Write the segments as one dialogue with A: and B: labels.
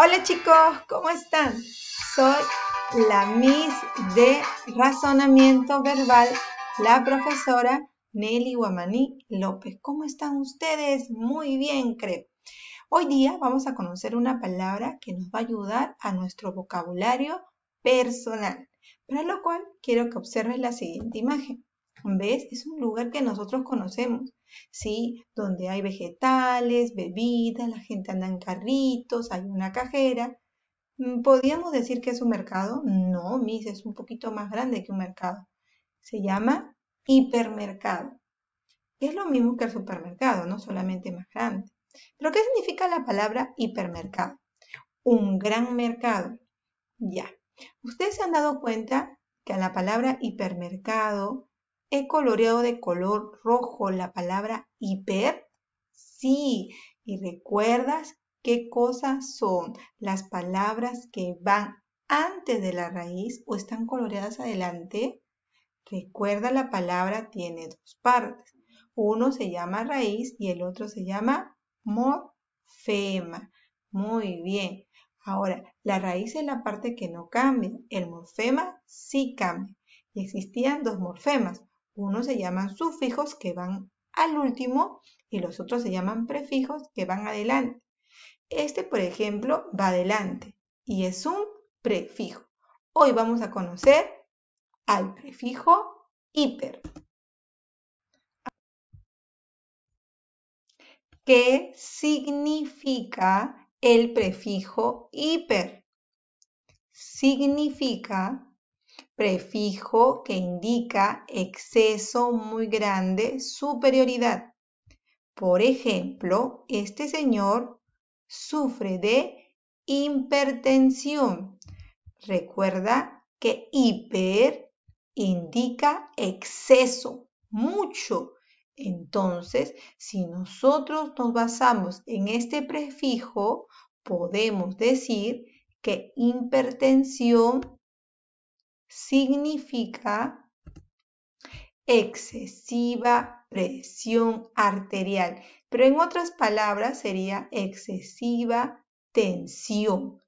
A: Hola chicos, ¿cómo están? Soy la Miss de Razonamiento Verbal, la profesora Nelly Guamaní López. ¿Cómo están ustedes? Muy bien, creo. Hoy día vamos a conocer una palabra que nos va a ayudar a nuestro vocabulario personal, para lo cual quiero que observes la siguiente imagen. ¿Ves? Es un lugar que nosotros conocemos. ¿sí? Donde hay vegetales, bebidas, la gente anda en carritos, hay una cajera. Mm, ¿Podríamos decir que es un mercado? No, mis, es un poquito más grande que un mercado. Se llama hipermercado. Es lo mismo que el supermercado, no solamente más grande. ¿Pero qué significa la palabra hipermercado? Un gran mercado. Ya. Ustedes se han dado cuenta que a la palabra hipermercado he coloreado de color rojo la palabra hiper? Sí. ¿Y recuerdas qué cosas son las palabras que van antes de la raíz o están coloreadas adelante? Recuerda la palabra tiene dos partes. Uno se llama raíz y el otro se llama morfema. Muy bien. Ahora, la raíz es la parte que no cambia. El morfema sí cambia. Y existían dos morfemas, unos se llaman sufijos que van al último y los otros se llaman prefijos que van adelante. Este, por ejemplo, va adelante y es un prefijo. Hoy vamos a conocer al prefijo hiper. ¿Qué significa el prefijo hiper? Significa prefijo que indica exceso muy grande, superioridad. Por ejemplo, este señor sufre de hipertensión. Recuerda que hiper indica exceso, mucho. Entonces, si nosotros nos basamos en este prefijo, podemos decir que hipertensión significa excesiva presión arterial, pero en otras palabras sería excesiva tensión.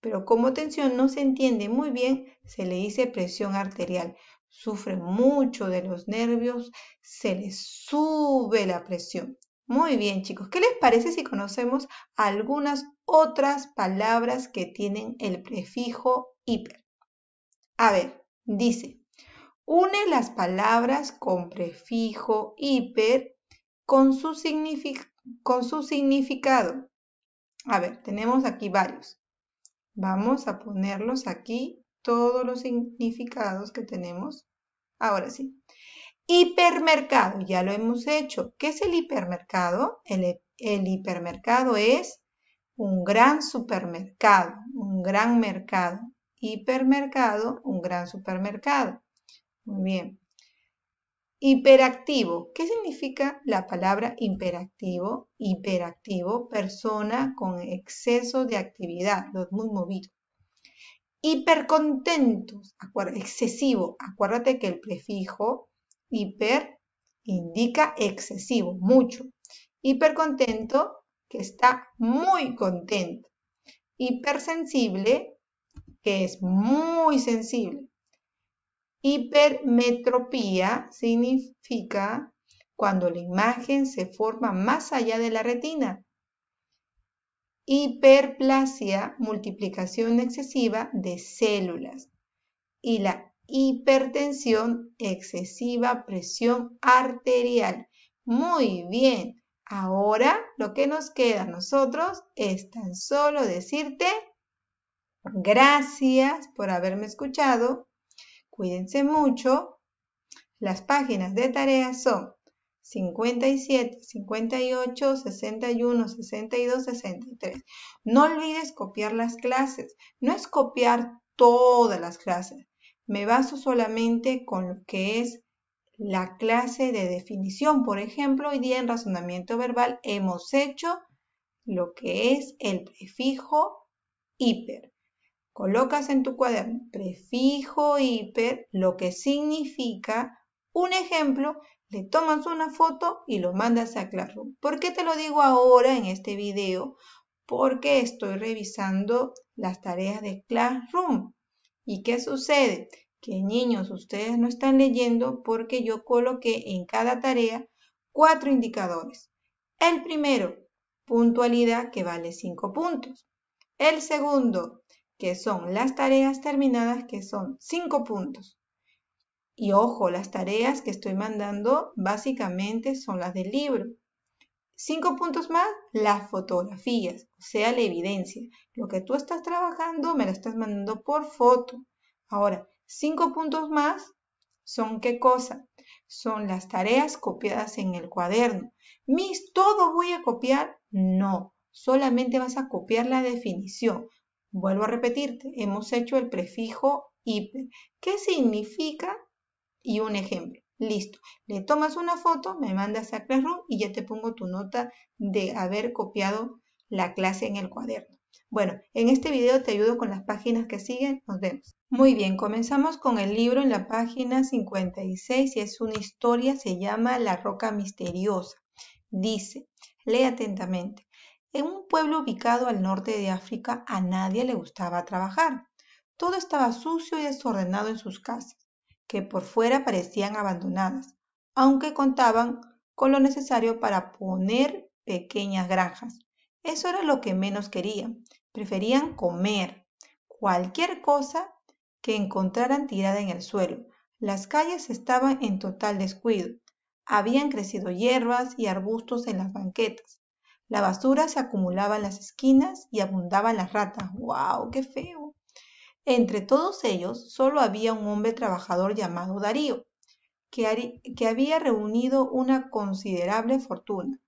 A: Pero como tensión no se entiende muy bien, se le dice presión arterial. Sufre mucho de los nervios, se le sube la presión. Muy bien, chicos, ¿qué les parece si conocemos algunas otras palabras que tienen el prefijo hiper? A ver, dice, une las palabras con prefijo hiper con su, con su significado. A ver, tenemos aquí varios. Vamos a ponerlos aquí, todos los significados que tenemos. Ahora sí. Hipermercado, ya lo hemos hecho. ¿Qué es el hipermercado? el, hipermercado es un gran supermercado, un gran mercado hipermercado, un gran supermercado. Muy bien. Hiperactivo. ¿Qué significa la palabra hiperactivo? Hiperactivo, persona con exceso de actividad, los muy movidos. hipercontento, excesivo. Acuérdate que el prefijo hiper indica excesivo, mucho. Hipercontento, que está muy contento. Hipersensible, que es muy sensible. Hipermetropía significa cuando la imagen se forma más allá de la retina. Hiperplasia, multiplicación excesiva de células. Y la hipertensión, excesiva presión arterial. Muy bien, ahora lo que nos queda a nosotros es tan solo decirte Gracias por haberme escuchado. Cuídense mucho. Las páginas de tareas son 57, 58, 61, 62, 63. No olvides copiar las clases. No es copiar todas las clases. Me baso solamente con lo que es la clase de definición. Por ejemplo, hoy día en razonamiento verbal hemos hecho lo que es el prefijo hiper. Colocas en tu cuaderno prefijo, hiper, lo que significa. Un ejemplo, le tomas una foto y lo mandas a Classroom. ¿Por qué te lo digo ahora en este video? Porque estoy revisando las tareas de Classroom. ¿Y qué sucede? Que niños, ustedes no están leyendo porque yo coloqué en cada tarea cuatro indicadores. El primero, puntualidad que vale cinco puntos. El segundo, que son las tareas terminadas, que son 5 puntos. Y ojo, las tareas que estoy mandando básicamente son las del libro. cinco puntos más, las fotografías, o sea, la evidencia. Lo que tú estás trabajando me lo estás mandando por foto. Ahora, cinco puntos más son qué cosa? Son las tareas copiadas en el cuaderno. Mis, ¿todo voy a copiar? No, solamente vas a copiar la definición vuelvo a repetirte, hemos hecho el prefijo IP. ¿Qué significa? Y un ejemplo. Listo. Le tomas una foto, me mandas a Classroom y ya te pongo tu nota de haber copiado la clase en el cuaderno. Bueno, en este video te ayudo con las páginas que siguen. Nos vemos. Muy bien, comenzamos con el libro en la página 56 y es una historia, se llama La Roca Misteriosa. Dice, lee atentamente. En un pueblo ubicado al norte de África a nadie le gustaba trabajar. Todo estaba sucio y desordenado en sus casas, que por fuera parecían abandonadas, aunque contaban con lo necesario para poner pequeñas granjas. Eso era lo que menos querían. Preferían comer cualquier cosa que encontraran tirada en el suelo. Las calles estaban en total descuido. Habían crecido hierbas y arbustos en las banquetas. La basura se acumulaba en las esquinas y abundaban las ratas. ¡Wow! ¡Qué feo! Entre todos ellos solo había un hombre trabajador llamado Darío, que había reunido una considerable fortuna.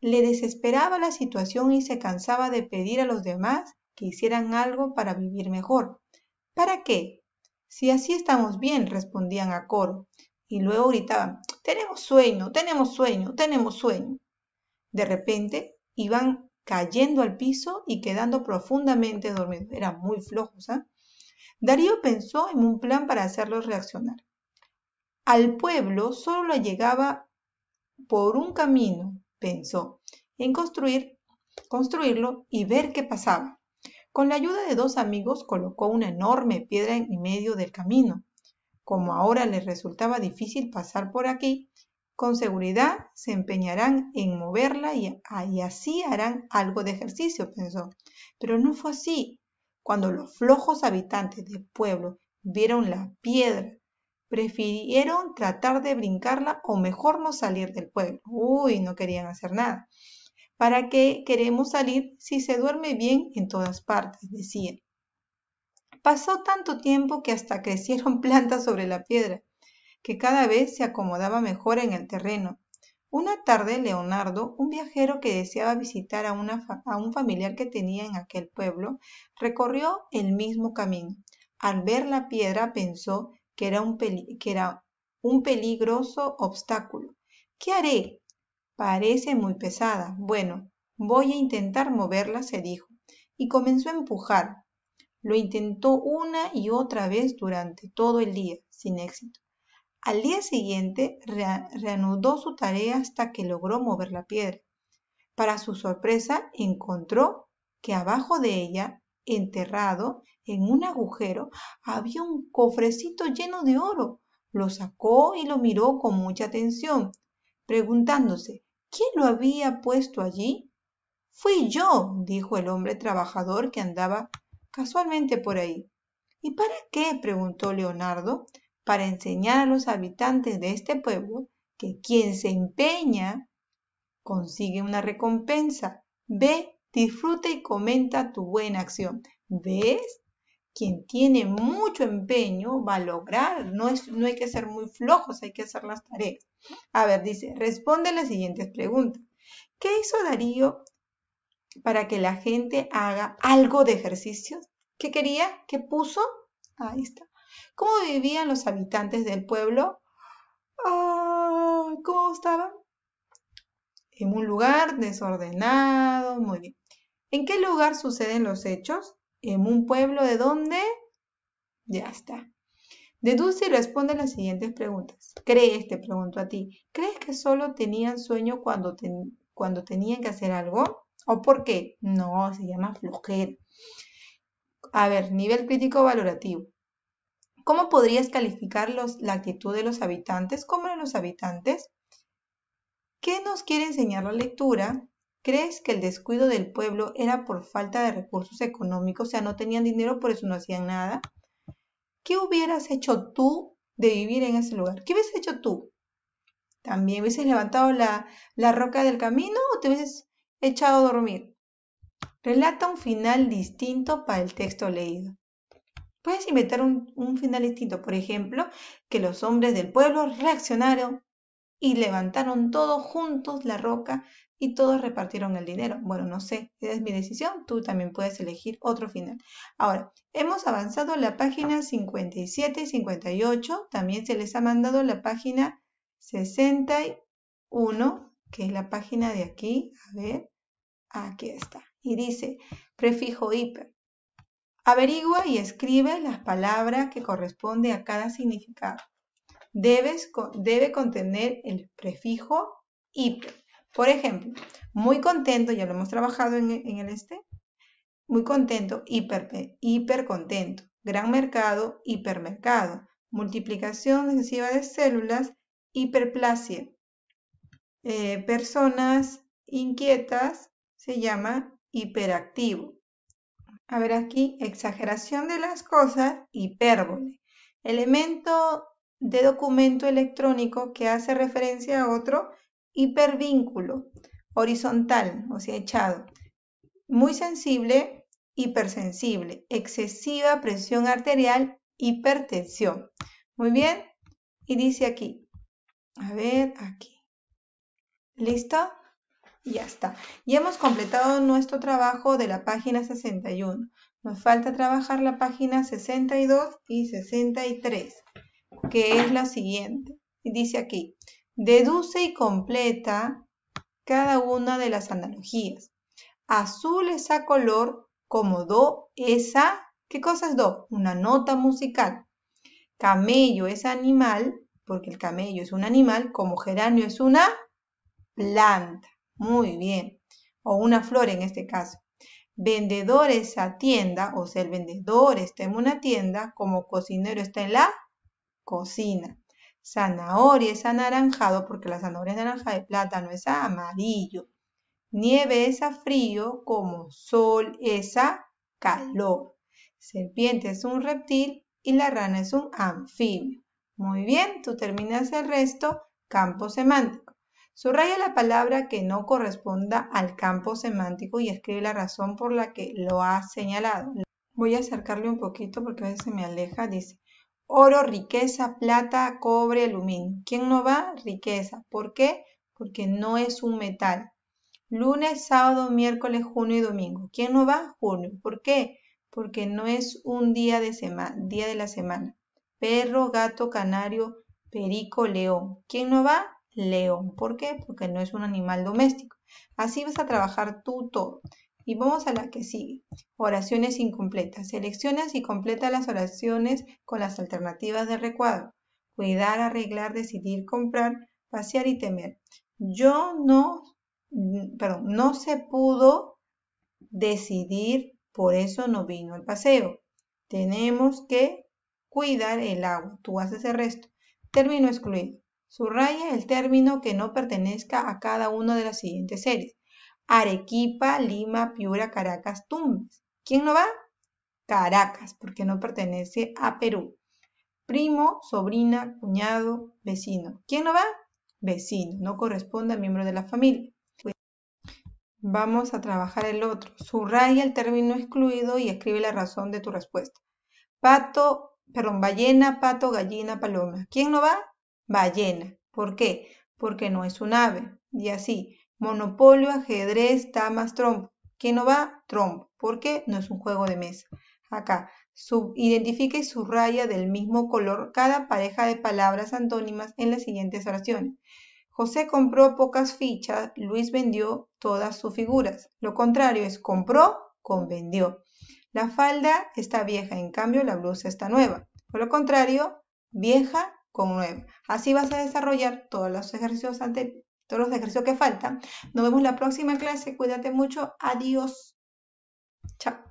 A: Le desesperaba la situación y se cansaba de pedir a los demás que hicieran algo para vivir mejor. ¿Para qué? Si así estamos bien, respondían a coro, y luego gritaban, tenemos sueño, tenemos sueño, tenemos sueño de repente iban cayendo al piso y quedando profundamente dormidos. Eran muy flojos. Darío pensó en un plan para hacerlos reaccionar. Al pueblo solo llegaba por un camino, pensó, en construir, construirlo y ver qué pasaba. Con la ayuda de dos amigos colocó una enorme piedra en medio del camino. Como ahora les resultaba difícil pasar por aquí, con seguridad se empeñarán en moverla ah, y, así harán algo de ejercicio, pensó. Pero no fue así. Cuando los flojos habitantes del pueblo vieron la piedra, prefirieron tratar de brincarla o mejor no salir del pueblo. Uy, no querían hacer nada. ¿Para qué queremos salir si se duerme bien en todas partes? decían. Pasó tanto tiempo que hasta crecieron plantas sobre la piedra que cada vez se acomodaba mejor en el terreno. Una tarde, Leonardo, un viajero que deseaba visitar a, un familiar que tenía en aquel pueblo, recorrió el mismo camino. Al ver la piedra pensó que era un peligroso obstáculo. ¿Qué haré? Parece muy pesada. Bueno, voy a intentar moverla, se dijo, y comenzó a empujar. Lo intentó una y otra vez durante todo el día, sin éxito. Al día siguiente reanudó su tarea hasta que logró mover la piedra. Para su sorpresa encontró que abajo de ella, enterrado en un agujero, había un cofrecito lleno de oro. Lo sacó y lo miró con mucha atención, preguntándose ¿quién lo había puesto allí? Fui yo, dijo el hombre trabajador que andaba casualmente por ahí. ¿Y para qué? preguntó Leonardo para enseñar a los habitantes de este pueblo que quien se empeña consigue una recompensa. Ve, disfruta y comenta tu buena acción. ¿Ves? Quien tiene mucho empeño va a lograr. No, es, no hay que ser muy flojos, hay que hacer las tareas. A ver, dice, responde las siguientes preguntas. ¿Qué hizo Darío para que la gente haga algo de ejercicio? ¿Qué quería? ¿Qué puso? Ahí está. ¿Cómo vivían los habitantes del pueblo? Ah, ¿Cómo estaban? En un lugar desordenado, muy bien. ¿En qué lugar suceden los hechos? En un pueblo de dónde? Ya está. Deduce y responde las siguientes preguntas. ¿Crees, te pregunto a ti, crees que solo tenían sueño cuando, cuando tenían que hacer algo? ¿O por qué? No, se llama flojera. A ver, nivel crítico valorativo. ¿Cómo podrías calificar la actitud de los habitantes? ¿Cómo eran los habitantes? ¿Qué nos quiere enseñar la lectura? ¿Crees que el descuido del pueblo era por falta de recursos económicos? O sea, no tenían dinero, por eso no hacían nada. ¿Qué hubieras hecho tú de vivir en ese lugar? ¿Qué hubieses hecho tú? ¿También hubieses levantado la, la roca del camino o te hubieses echado a dormir? Relata un final distinto para el texto leído. Puedes inventar un, final distinto, por ejemplo, que los hombres del pueblo reaccionaron y levantaron todos juntos la roca y todos repartieron el dinero. Bueno, no sé, esa es mi decisión, tú también puedes elegir otro final. Ahora, hemos avanzado la página 57 y 58, también se les ha mandado la página 61, que es la página de aquí, a ver, aquí está. Y dice, prefijo hiper. Averigua y escribe las palabras que corresponde a cada significado. debe contener el prefijo hiper. Por ejemplo, muy contento, ya lo hemos trabajado en, el este, muy contento, hiper, contento, gran mercado, hipermercado, multiplicación excesiva de células, hiperplasia, eh, personas inquietas, se llama hiperactivo. A ver aquí, exageración de las cosas, hipérbole. Elemento de documento electrónico que hace referencia a otro hipervínculo horizontal, o sea, echado. Muy sensible, hipersensible. Excesiva presión arterial, hipertensión. Muy bien. Y dice aquí. A ver, aquí. ¿Listo? Y ya está. Y hemos completado nuestro trabajo de la página 61. Nos falta trabajar la página 62 y 63, que es la siguiente. Y dice aquí, deduce y completa cada una de las analogías. Azul es a color como do es a... ¿Qué cosa es do? Una nota musical. Camello es animal, porque el camello es un animal, como geranio es una planta. Muy bien. O una flor en este caso. es a tienda, o sea, el vendedor está en una tienda, como cocinero está en la cocina. Zanahoria es anaranjado porque la zanahoria es naranja de plátano, es amarillo. Nieve es a frío como sol es a calor. Serpiente es un reptil y la rana es un anfibio. Muy bien, tú terminas el resto, campo semántico. Subraya la palabra que no corresponda al campo semántico y escribe la razón por la que lo ha señalado. Voy a acercarle un poquito porque a veces se me aleja. Dice, oro, riqueza, plata, cobre, aluminio. ¿Quién no va? Riqueza. ¿Por qué? Porque no es un metal. Lunes, sábado, miércoles, junio y domingo. ¿Quién no va? Junio. ¿Por qué? Porque no es un día de, día de la semana. Perro, gato, canario, perico, león. ¿Quién no va? león. ¿Por qué? Porque no es un animal doméstico. Así vas a trabajar tú todo. Y vamos a la que sigue. Oraciones incompletas. Seleccionas y completa las oraciones con las alternativas de recuadro. Cuidar, arreglar, decidir, comprar, pasear y temer. Yo no, mm, perdón, no se pudo decidir, por eso no vino el paseo. Tenemos que cuidar el agua. Tú haces el resto. Término excluido. Subraya el término que no pertenezca a cada una de las siguientes series. Arequipa, Lima, Piura, Caracas, Tumbes. ¿Quién no va? Caracas, porque no pertenece a Perú. Primo, sobrina, cuñado, vecino. ¿Quién no va? Vecino, no corresponde a miembro de la familia. Vamos a trabajar el otro. Subraya el término excluido y escribe la razón de tu respuesta. Pato, perdón, ballena, pato, gallina, paloma. ¿Quién no va? ballena. ¿Por qué? Porque no es un ave. Y así, monopolio, ajedrez, damas, trompo. ¿Qué no va? Trompo. ¿Por qué? No es un juego de mesa. Acá, sub, identifica y subraya del mismo color cada pareja de palabras antónimas en las siguientes oraciones. José compró pocas fichas, Luis vendió todas sus figuras. Lo contrario es compró con vendió. La falda está vieja, en cambio la blusa está nueva. Por lo contrario, vieja Así vas a desarrollar todos los ejercicios todos los ejercicios que faltan. Nos vemos la próxima clase. Cuídate mucho. Adiós. Chao.